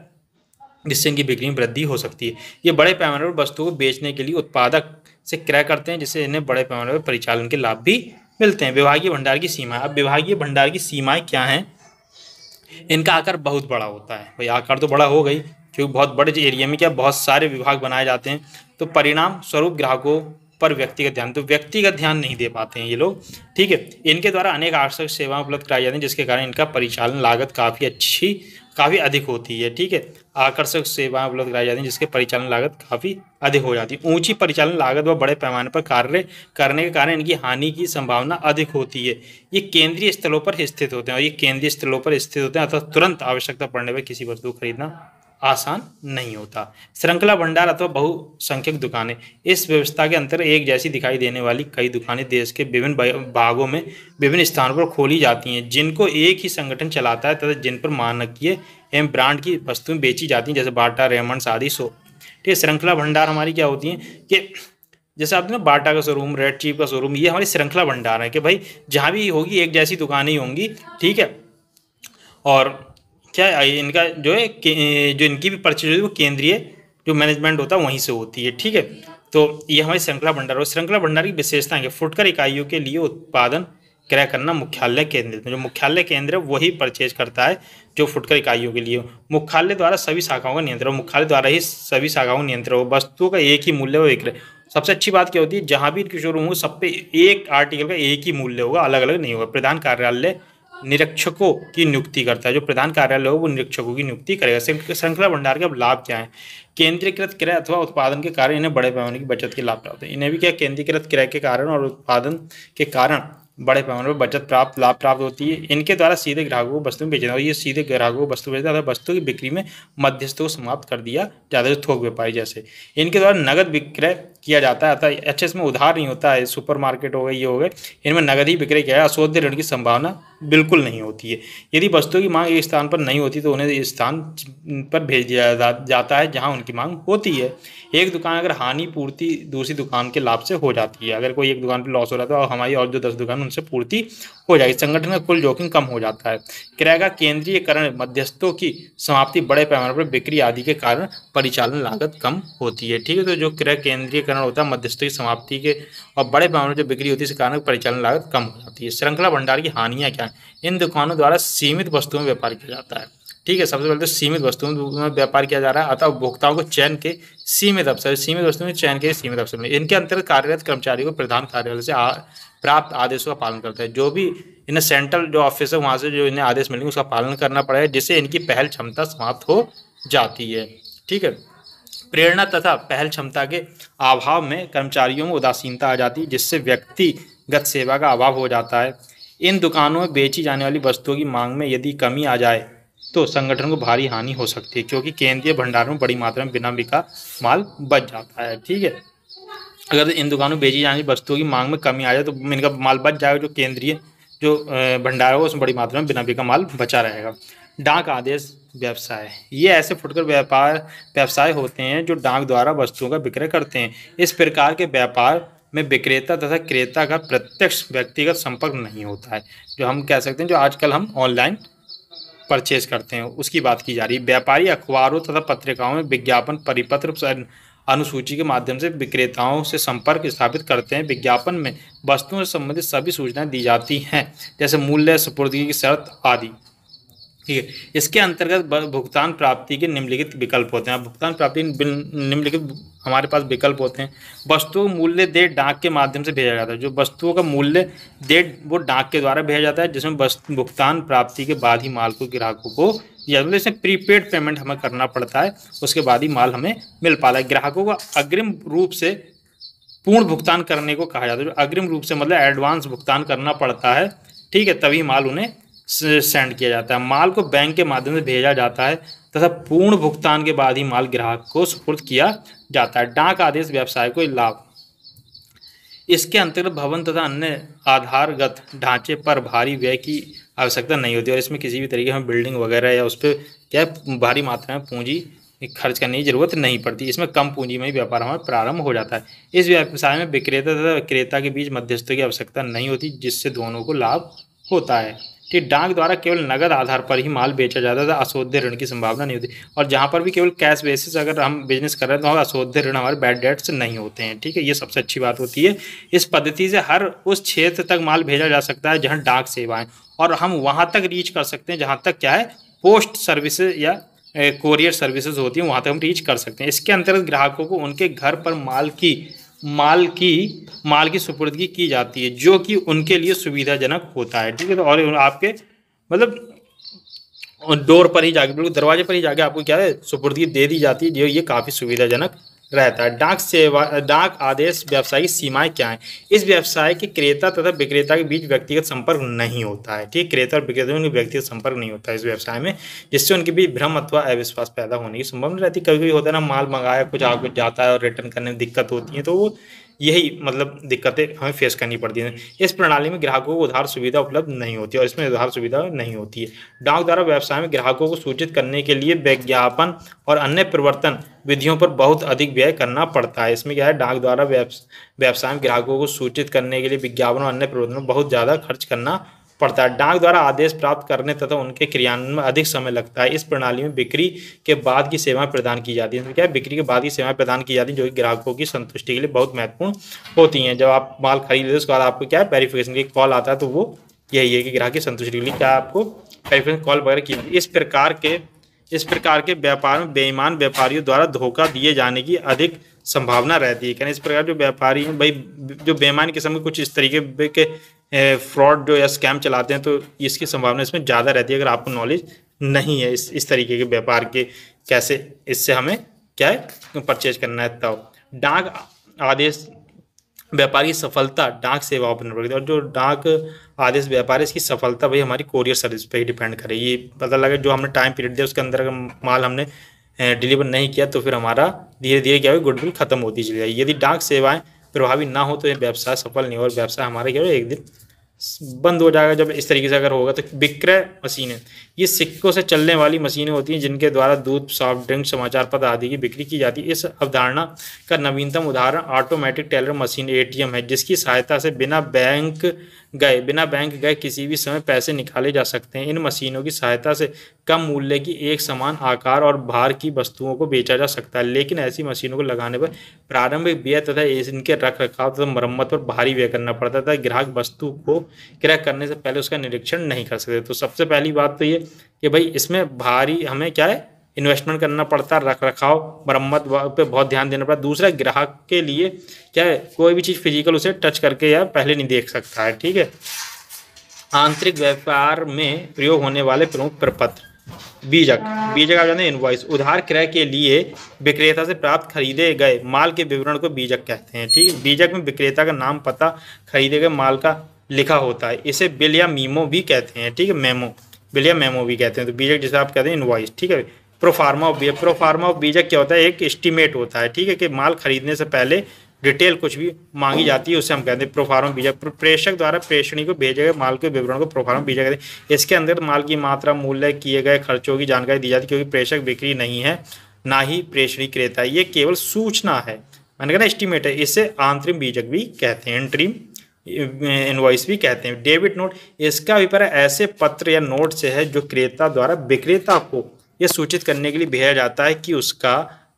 जिससे इनकी बिक्री में वृद्धि हो सकती है ये बड़े पैमाने पर वस्तुओं को बेचने के लिए उत्पादक से क्रय करते हैं जिससे इन्हें बड़े पैमाने पर परिचालन के लाभ भी मिलते हैं विभागीय भंडार की सीमा अब विभागीय भंडार की सीमाएँ क्या हैं इनका आकार बहुत बड़ा होता है भाई आकार तो बड़ा हो गई क्योंकि बहुत बड़े एरिया में क्या बहुत सारे विभाग बनाए जाते हैं तो परिणाम स्वरूप ग्राहकों पर व्यक्तिगत ध्यान तो व्यक्तिगत ध्यान नहीं दे पाते हैं ये लोग ठीक है इनके द्वारा अनेक आवश्यक सेवाएं उपलब्ध कराई जाती हैं जिसके कारण इनका परिचालन लागत काफ़ी अच्छी काफ़ी अधिक होती है ठीक है आकर्षक सेवाएं उपलब्ध कराई जाती हैं जिसके परिचालन लागत काफ़ी अधिक हो जाती है ऊंची परिचालन लागत व बड़े पैमाने पर कार्य करने के कारण इनकी हानि की संभावना अधिक होती है ये केंद्रीय स्थलों पर स्थित होते हैं और ये केंद्रीय स्थलों पर स्थित होते हैं अर्थात तुरंत आवश्यकता पड़ने पर किसी वस्तु को खरीदना आसान नहीं होता श्रृंखला भंडार अथवा बहुसंख्यक दुकानें इस व्यवस्था के अंतर एक जैसी दिखाई देने वाली कई दुकानें देश के विभिन्न भागों में विभिन्न स्थानों पर खोली जाती हैं जिनको एक ही संगठन चलाता है तथा जिन पर मानकीय एवं ब्रांड की वस्तुएं बेची जाती हैं जैसे बाटा रेमंड आदि सो ठीक है श्रृंखला भंडार हमारी क्या होती है कि जैसे आपने बाटा का शोरूम रेड चीप का शोरूम ये हमारी श्रृंखला भंडार है कि भाई जहाँ भी होगी एक जैसी दुकानें ही होंगी ठीक है और क्या इनका जो है जो इनकी भी परचेज होती है वो केंद्रीय जो मैनेजमेंट होता है वहीं से होती है ठीक है तो ये हमारी श्रृंखला भंडार और श्रृंखला भंडार की विशेषता है फुटकर इकाइयों के लिए उत्पादन क्रय करना मुख्यालय केंद्र जो मुख्यालय केंद्र है वही परचेज करता है जो फुटकर इकाइयों के लिए मुख्यालय द्वारा सभी शाखाओं का नियंत्रण मुख्यालय द्वारा ही सभी शाखाओं का नियंत्रण हो वस्तुओं का एक ही मूल्य हो एक सबसे अच्छी बात क्या होती है जहाँ भी इनकी शोरूम हो सब पे एक आर्टिकल का एक ही मूल्य होगा अलग अलग नहीं होगा प्रधान कार्यालय निरीक्षकों की नियुक्ति करता है जो प्रधान कार्यालय हो वो निरीक्षकों की नियुक्ति करेगा श्रृंखला भंडार के अब लाभ क्या है केंद्रीकृत क्रय अथवा उत्पादन के कारण इन्हें बड़े पैमाने की बचत के लाभ प्राप्त है इन्हें भी क्या केंद्रीकृत क्रय के कारण और उत्पादन के कारण बड़े पैमाने पर बचत प्राप्त लाभ प्राप्त होती है इनके द्वारा सीधे ग्राहकों को वस्तु में बेचना और ये सीधे ग्राहकों को वस्तु बेचना अथवा वस्तु की बिक्री में मध्यस्थों को समाप्त कर दिया जाता है थोक व्यापारी जैसे इनके द्वारा नगद विक्रय किया जाता है अतः अच्छे इसमें उधार नहीं होता है सुपर मार्केट हो गए ये हो गए इनमें नगदी बिक्रय किया अशोध्य ऋण की संभावना बिल्कुल नहीं होती है यदि वस्तुओं की मांग एक स्थान पर नहीं होती तो उन्हें इस स्थान पर भेज दिया जा, जाता है जहां उनकी मांग होती है एक दुकान अगर हानि पूर्ति दूसरी दुकान के लाभ से हो जाती है अगर कोई एक दुकान पर लॉस हो रहा है और तो हमारी और जो दस दुकान उनसे पूर्ति हो जाएगी संगठन का कुल जोखिम कम हो जाता है किराए का केंद्रीयकरण मध्यस्थों की समाप्ति बड़े पैमाने पर बिक्री आदि के कारण परिचालन लागत कम होती है ठीक है तो जो किराया केंद्रीय कारण होता है मध्यस्थ की समाप्ति के और बड़े पैमाने जो बिक्री होती है इस कारण परिचालन लागत कम हो जाती है श्रृंखला भंडार की हानियाँ क्या है इन दुकानों द्वारा सीमित वस्तुओं में व्यापार किया जाता है ठीक है सबसे पहले तो सीमित वस्तुओं में व्यापार किया जा रहा है अतः उपभोक्ताओं को चयन के सीमित अवसर सीमित वस्तुओं में चयन के सीमित अवसर में इनके अंतर्गत कार्यरत कर्मचारी को प्रधान कार्यालय से प्राप्त आदेशों का पालन करता है जो भी इन्हें सेंट्रल जो ऑफिस है वहाँ से जो इन्हें आदेश मिलेंगे उसका पालन करना पड़ेगा जिससे इनकी पहल क्षमता समाप्त हो जाती है ठीक है प्रेरणा तथा पहल क्षमता के अभाव में कर्मचारियों में उदासीनता आ जाती है जिससे व्यक्तिगत सेवा का अभाव हो जाता है इन दुकानों में बेची जाने वाली वस्तुओं की मांग में यदि कमी आ जाए तो संगठन को भारी हानि हो सकती है क्योंकि केंद्रीय भंडार में बड़ी मात्रा में बिना बिका माल बच जाता है ठीक है अगर इन दुकानों में बेची जाने वाली वस्तुओं की मांग में कमी आ जाए तो इनका माल बच जाएगा जो केंद्रीय जो भंडार होगा उसमें बड़ी मात्रा में बिना बिका माल बचा रहेगा डाक आदेश व्यवसाय ये ऐसे फुटकर व्यापार व्यवसाय होते हैं जो डाक द्वारा वस्तुओं का विक्रय करते हैं इस प्रकार के व्यापार में विक्रेता तथा क्रेता का प्रत्यक्ष व्यक्तिगत संपर्क नहीं होता है जो हम कह सकते हैं जो आजकल हम ऑनलाइन परचेज करते हैं उसकी बात की जा रही है व्यापारी अखबारों तथा पत्रिकाओं में विज्ञापन परिपत्र अनुसूची के माध्यम से विक्रेताओं से संपर्क स्थापित करते हैं विज्ञापन में वस्तुओं से संबंधित सभी सूचनाएं दी जाती हैं जैसे मूल्य सुपुर्दगी की शर्त आदि ठीक है इसके अंतर्गत भुगतान प्राप्ति के निम्नलिखित विकल्प होते हैं भुगतान प्राप्ति निम्नलिखित हमारे पास विकल्प होते हैं वस्तुओं मूल्य दे डाक के माध्यम से भेजा जाता है जो वस्तुओं का मूल्य दे वो डाक के द्वारा भेजा जाता है जिसमें भुगतान प्राप्ति के बाद ही माल को ग्राहकों को या जैसे तो प्रीपेड पेमेंट हमें करना पड़ता है उसके बाद ही माल हमें मिल पाता है ग्राहकों को अग्रिम रूप से पूर्ण भुगतान करने को कहा जाता है जो अग्रिम रूप से मतलब एडवांस भुगतान करना पड़ता है ठीक है तभी माल उन्हें सेंड किया जाता है माल को बैंक के माध्यम से भेजा जाता है तथा पूर्ण भुगतान के बाद ही माल ग्राहक को सुपुर्द किया जाता है डाक आदेश व्यवसाय को लाभ इसके अंतर्गत भवन तथा अन्य आधारगत ढांचे पर भारी व्यय की आवश्यकता नहीं होती और इसमें किसी भी तरीके में बिल्डिंग वगैरह या उस पर क्या भारी मात्रा में पूंजी खर्च करने की जरूरत नहीं पड़ती इसमें कम पूंजी में ही व्यापार हमारा प्रारंभ हो जाता है इस व्यवसाय में विक्रेता तथा विक्रेता के बीच मध्यस्थों की आवश्यकता नहीं होती जिससे दोनों को लाभ होता है कि डाक द्वारा केवल नगद आधार पर ही माल बेचा जाता था अशोध्य ऋण की संभावना नहीं होती और जहाँ पर भी केवल कैश बेसिस अगर हम बिजनेस कर रहे हैं तो अशोध्य ऋण हमारे बैड डेट्स नहीं होते हैं ठीक है ये सबसे अच्छी बात होती है इस पद्धति से हर उस क्षेत्र तक माल भेजा जा सकता है जहाँ डाक सेवाएँ और हम वहाँ तक रीच कर सकते हैं जहाँ तक क्या है पोस्ट सर्विसेज या कोरियर सर्विसेज होती हैं वहाँ तक हम रीच कर सकते हैं इसके अंतर्गत ग्राहकों को उनके घर पर माल की माल की माल की सुपुर्दगी की जाती है जो कि उनके लिए सुविधाजनक होता है ठीक है तो और आपके मतलब डोर पर ही जाके बिल्कुल दरवाजे पर ही जाके आपको क्या है सुपुर्दगी दे दी जाती है जो ये काफ़ी सुविधाजनक रहता है डाक सेवा डाक आदेश व्यवसाय की सीमाएं क्या हैं इस व्यवसाय के क्रेता तथा विक्रेता के बीच व्यक्तिगत संपर्क नहीं होता है ठीक क्रेता और विक्रेता में व्यक्तिगत संपर्क नहीं होता है इस व्यवसाय में जिससे उनके बीच भ्रम अथवा अविश्वास पैदा होने की संभावना रहती है कभी कभी होता है ना माल मंगाया कुछ आगे जाता है और रिटर्न करने में दिक्कत होती है तो वो यही मतलब दिक्कतें हमें फेस करनी पड़ती हैं इस प्रणाली में ग्राहकों को उधार सुविधा उपलब्ध नहीं होती और इसमें उधार सुविधा नहीं होती है डाक द्वारा व्यवसाय में ग्राहकों को सूचित करने के लिए विज्ञापन और अन्य प्रवर्तन विधियों पर बहुत अधिक व्यय करना पड़ता है इसमें क्या है डाक द्वारा व्यवसाय में ग्राहकों को सूचित करने के लिए विज्ञापन और अन्य प्रवर्तन बहुत ज़्यादा खर्च करना पड़ता है डाक द्वारा आदेश प्राप्त करने तथा उनके क्रियान्वयन में अधिक समय लगता है इस प्रणाली में बिक्री के बाद की सेवाएं प्रदान की जाती है तो क्या है बिक्री के बाद की सेवाएं प्रदान की जाती है जो कि ग्राहकों की संतुष्टि के लिए बहुत महत्वपूर्ण होती हैं जब आप माल खरीद लेते उसके बाद आपको क्या है वेरीफिकेशन की कॉल आता है तो वो यही है कि ग्राहक की संतुष्टि के लिए क्या आपको वेरीफिकेशन कॉल वगैरह की इस प्रकार के इस प्रकार के व्यापार में बेईमान व्यापारियों द्वारा धोखा दिए जाने की अधिक संभावना रहती है कहना इस प्रकार जो व्यापारी हैं भाई जो बेईमान किस्म के कुछ इस तरीके के फ्रॉड जो या स्कैम चलाते हैं तो इसकी संभावना इसमें ज़्यादा रहती है अगर आपको नॉलेज नहीं है इस इस तरीके के व्यापार के कैसे इससे हमें क्या है परचेज तो करना है तब डाक आदेश व्यापार की सफलता डाक सेवाओं पर निर्भर करती है और जो डाक आदेश व्यापार है इसकी सफलता भाई हमारी कोरियर सर्विस पर ही डिपेंड करे ये पता लगे जो हमने टाइम पीरियड दिया उसके अंदर अगर माल हमने डिलीवर नहीं किया तो फिर हमारा धीरे धीरे क्या हुआ गुडविल खत्म होती चली जाएगी यदि डाक सेवाएं प्रभावी ना हो तो ये व्यवसाय सफल नहीं हो और व्यवसाय हमारे क्या एक दिन बंद हो जाएगा जब इस तरीके से अगर होगा तो विक्रय मशीनें ये सिक्कों से चलने वाली मशीनें होती हैं जिनके द्वारा दूध सॉफ्ट ड्रिंक समाचार पत्र आदि की बिक्री की जाती है इस अवधारणा का नवीनतम उदाहरण ऑटोमेटिक टेलर मशीन एटीएम है जिसकी सहायता से बिना बैंक गए बिना बैंक गए किसी भी समय पैसे निकाले जा सकते हैं इन मशीनों की सहायता से कम मूल्य की एक समान आकार और भार की वस्तुओं को बेचा जा सकता है लेकिन ऐसी मशीनों को लगाने पर प्रारंभिक व्यय तथा इनके रख रखाव तथा मरम्मत पर भारी व्यय करना पड़ता था ग्राहक वस्तु को क्रय करने से पहले उसका निरीक्षण नहीं कर सकते तो सबसे पहली बात तो ये कि भाई इसमें भारी हमें क्या है इन्वेस्टमेंट करना पड़ता है रख रखाव मरम्मत पे बहुत ध्यान देना पड़ता है दूसरा ग्राहक के लिए क्या है कोई भी चीज़ फिजिकल उसे टच करके या पहले नहीं देख सकता है ठीक है आंतरिक व्यापार में प्रयोग होने वाले प्रमुख प्रपत्र बीजक बीजक आप जानते हैं इन्वाइस उधार क्रय के लिए विक्रेता से प्राप्त खरीदे गए माल के विवरण को बीजक कहते हैं ठीक है बीजक में विक्रेता का नाम पता खरीदे गए माल का लिखा होता है इसे बिल या मीमो भी कहते हैं ठीक है मेमो बिल या मेमो भी कहते हैं तो बीजक जैसे आप कहते हैं इन्वाइस ठीक है प्रोफार्मा ऑफ बीजा प्रोफार्मा ऑफ बीजा क्या होता है एक एस्टीमेट होता है ठीक है कि माल खरीदने से पहले डिटेल कुछ भी मांगी जाती है उसे हम कहते हैं प्रोफार्मा बीजा प्रेषक द्वारा प्रेषणी को भेजे गए माल के विवरण को प्रोफार्मा बीजा कहते हैं इसके अंदर माल की मात्रा मूल्य किए गए खर्चों की जानकारी दी जाती है क्योंकि प्रेषक बिक्री नहीं है ना ही प्रेषणी क्रेता ये केवल सूचना है मैंने कहना ना है इसे आंतरिम बीजक भी कहते हैं इंट्रीम इनवॉइस भी कहते हैं डेबिट नोट इसका अभिप्राय ऐसे पत्र या नोट से है जो क्रेता द्वारा विक्रेता को यह सूचित करने के लिए भेजा जाता है कि उसका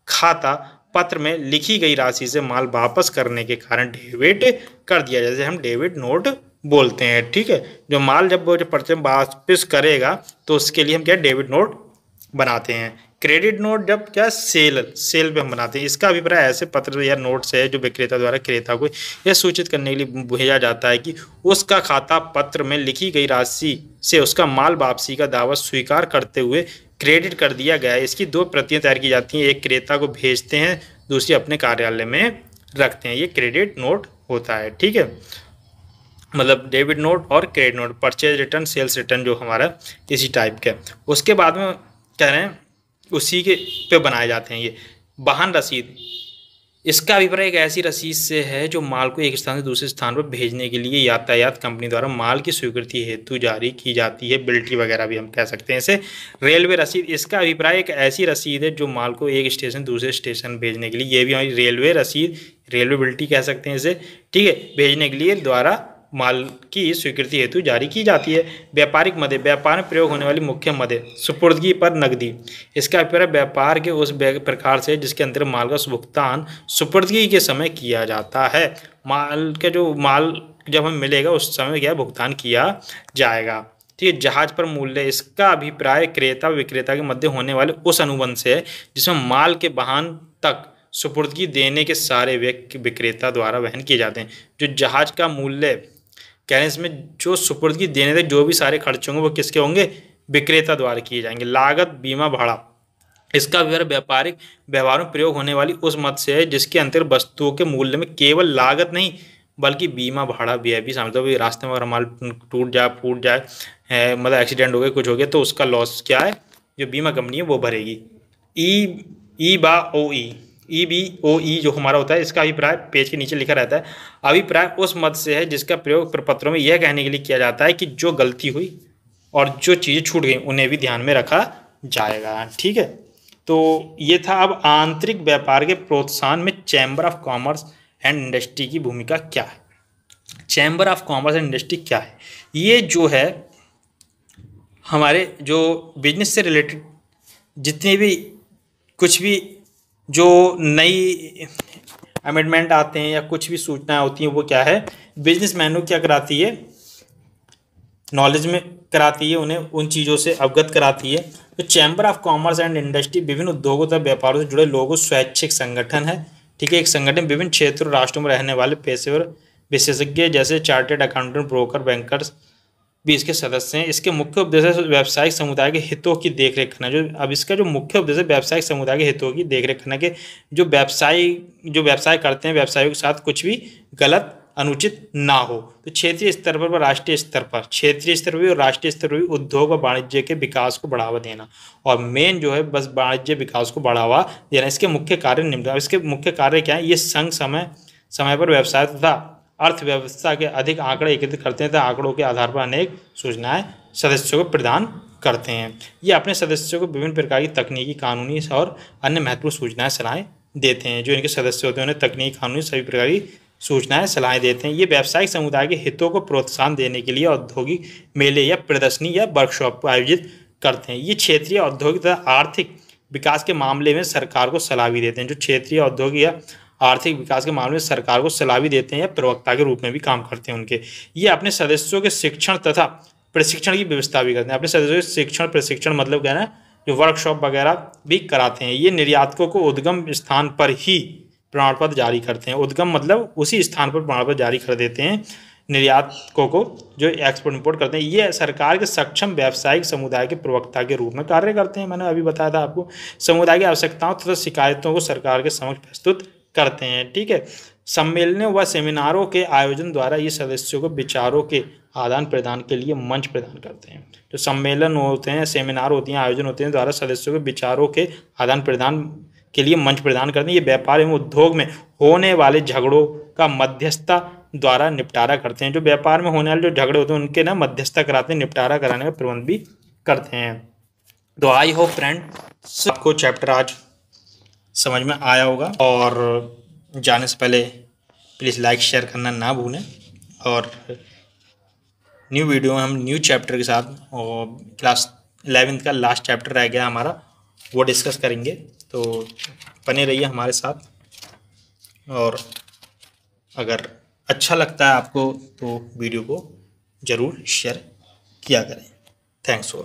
खाता पत्र में लिखी गई राशि से माल वापस करने के कारण डेबिट कर दिया जैसे हम डेबिट नोट बोलते हैं ठीक है जो माल जब वो जो पर्चे वापस करेगा तो उसके लिए हम क्या डेबिट नोट बनाते हैं क्रेडिट नोट जब क्या सेल सेल पे हम बनाते हैं इसका अभिप्राय ऐसे पत्र या से है जो विक्रेता द्वारा क्रेता को यह सूचित करने के लिए भेजा जाता है कि उसका खाता पत्र में लिखी गई राशि से उसका माल वापसी का दावा स्वीकार करते हुए क्रेडिट कर दिया गया है इसकी दो प्रतियाँ तैयार की जाती हैं एक क्रेता को भेजते हैं दूसरी अपने कार्यालय में रखते हैं ये क्रेडिट नोट होता है ठीक है मतलब डेबिट नोट और credit note purchase return sales return जो हमारा इसी टाइप का उसके बाद में कह रहे हैं उसी के पे बनाए जाते हैं ये वाहन रसीद इसका अभिप्राय एक ऐसी रसीद से है जो माल को एक स्थान से दूसरे स्थान पर भेजने के लिए यातायात कंपनी द्वारा माल की स्वीकृति हेतु जारी की जाती है बिल्टी वगैरह भी हम कह सकते हैं इसे रेलवे रसीद इसका अभिप्राय एक ऐसी रसीद है जो माल को एक स्टेशन दूसरे स्टेशन भेजने के लिए ये भी हमारी रेलवे रसीद रेलवे बिल्टी कह सकते हैं इसे ठीक है भेजने के लिए द्वारा माल की स्वीकृति हेतु जारी की जाती है व्यापारिक मदे व्यापार में प्रयोग होने वाली मुख्य मदे सुपुर्दगी पर नकदी इसका अभिप्राय व्यापार के उस प्रकार से जिसके अंतर्गत माल का भुगतान सुपुर्दगी के समय किया जाता है माल का जो माल जब हमें मिलेगा उस समय क्या भुगतान किया जाएगा ठीक है जहाज पर मूल्य इसका अभिप्राय क्रेता विक्रेता के मध्य होने वाले उस अनुबंध से है जिसमें माल के वाहन तक सुपुर्दगी देने के सारे व्यक्ति विक्रेता द्वारा वहन किए जाते हैं जो जहाज का मूल्य कह रहे हैं इसमें जो सुपुर्दगी देने तक जो भी सारे खर्चे होंगे वो किसके होंगे विक्रेता द्वारा किए जाएंगे लागत बीमा भाड़ा इसका विवरण व्यापारिक व्यवहार में प्रयोग होने वाली उस मत से है जिसके अंतर्गत वस्तुओं के मूल्य में केवल लागत नहीं बल्कि बीमा भाड़ा भी है भी समझ लो रास्ते में अगर माल टूट जाए फूट जाए मतलब एक्सीडेंट हो गया कुछ हो गया तो उसका लॉस क्या है जो बीमा कंपनी है वो भरेगी ई ई बा ओ ई ई बी ओ ई जो हमारा होता है इसका अभिप्राय पेज के नीचे लिखा रहता है अभिप्राय उस मत से है जिसका प्रयोग प्रपत्रों में यह कहने के लिए किया जाता है कि जो गलती हुई और जो चीज़ें छूट गई उन्हें भी ध्यान में रखा जाएगा ठीक है तो ये था अब आंतरिक व्यापार के प्रोत्साहन में chamber of commerce and industry की भूमिका क्या है chamber of commerce and industry क्या है ये जो है हमारे जो बिजनेस से रिलेटेड जितने भी कुछ भी जो नई अमेंडमेंट आते हैं या कुछ भी सूचनाएं होती हैं वो क्या है बिजनेस को क्या कराती है नॉलेज में कराती है उन्हें उन चीज़ों से अवगत कराती है तो chamber of commerce and industry विभिन्न उद्योगों तथा व्यापारों से जुड़े लोगों स्वैच्छिक संगठन है ठीक है एक संगठन विभिन्न क्षेत्रों राष्ट्रों में रहने वाले पेशेवर विशेषज्ञ जैसे चार्टेड अकाउंटेंट ब्रोकर बैंकर्स भी इसके सदस्य हैं इसके मुख्य उद्देश्य व्यावसायिक समुदाय के हितों की देखरेख करना जो अब इसका जो मुख्य उद्देश्य व्यावसायिक समुदाय के हितों की देखरेख करना के जो व्यवसायी जो व्यवसाय करते हैं व्यवसायों के साथ कुछ भी गलत अनुचित ना हो तो क्षेत्रीय स्तर पर राष्ट्रीय स्तर पर क्षेत्रीय स्तर पर और राष्ट्रीय स्तर पर भी उद्योग और वाणिज्य के विकास को बढ़ावा देना और मेन जो है बस वाणिज्य विकास को बढ़ावा देना इसके मुख्य कार्य निम्न इसके मुख्य कार्य क्या है ये संघ समय समय पर व्यवसाय तथा अर्थव्यवस्था के अधिक आंकड़े एकत्रित करते हैं तथा तो आंकड़ों के आधार पर अनेक सूचनाएं सदस्यों को प्रदान करते हैं ये अपने सदस्यों को विभिन्न प्रकार की तकनीकी कानूनी और अन्य महत्वपूर्ण सूचनाएं सलाहें देते हैं जो इनके सदस्य होते हैं उन्हें तकनीकी कानूनी सभी प्रकार की सूचनाएं सलाहें देते हैं ये व्यावसायिक समुदाय के हितों को प्रोत्साहन देने के लिए औद्योगिक मेले या प्रदर्शनी या वर्कशॉप आयोजित करते हैं ये क्षेत्रीय औद्योगिक तथा आर्थिक विकास के मामले में सरकार को सलाह भी देते हैं जो क्षेत्रीय औद्योगिक या आर्थिक विकास के मामले में सरकार को सलाह भी देते हैं या प्रवक्ता के रूप में भी काम करते हैं उनके ये अपने सदस्यों के शिक्षण तथा प्रशिक्षण की व्यवस्था भी करते हैं अपने सदस्यों के शिक्षण प्रशिक्षण मतलब क्या है जो वर्कशॉप वगैरह भी कराते हैं ये निर्यातकों को उद्गम स्थान पर ही प्रमाण पत्र जारी करते हैं उद्गम मतलब उसी स्थान पर प्रमाण पत्र जारी कर देते हैं निर्यातकों को जो एक्सपोर्ट इम्पोर्ट करते हैं ये सरकार के सक्षम व्यावसायिक समुदाय के प्रवक्ता के रूप में कार्य करते हैं मैंने अभी बताया था आपको समुदाय की आवश्यकताओं तथा शिकायतों को सरकार के समक्ष प्रस्तुत करते हैं ठीक है सम्मेलनों व सेमिनारों के आयोजन द्वारा ये सदस्यों को विचारों के आदान प्रदान के लिए मंच प्रदान करते हैं जो सम्मेलन होते हैं सेमिनार होती हैं आयोजन होते हैं द्वारा सदस्यों के विचारों के आदान प्रदान के लिए मंच प्रदान करते हैं ये व्यापार एवं उद्योग में होने वाले झगड़ों का मध्यस्थता द्वारा निपटारा करते हैं जो व्यापार में होने वाले जो झगड़े होते हैं उनके ना मध्यस्थता कराते हैं निपटारा कराने का प्रबंध भी करते हैं तो आई होप फ्रेंड सबको चैप्टर आज समझ में आया होगा और जाने से पहले प्लीज़ लाइक शेयर करना ना भूलें और न्यू वीडियो में हम न्यू चैप्टर के साथ और क्लास एलेवेंथ का लास्ट चैप्टर रह गया हमारा वो डिस्कस करेंगे तो बने रहिए हमारे साथ और अगर अच्छा लगता है आपको तो वीडियो को ज़रूर शेयर किया करें थैंक्स फॉर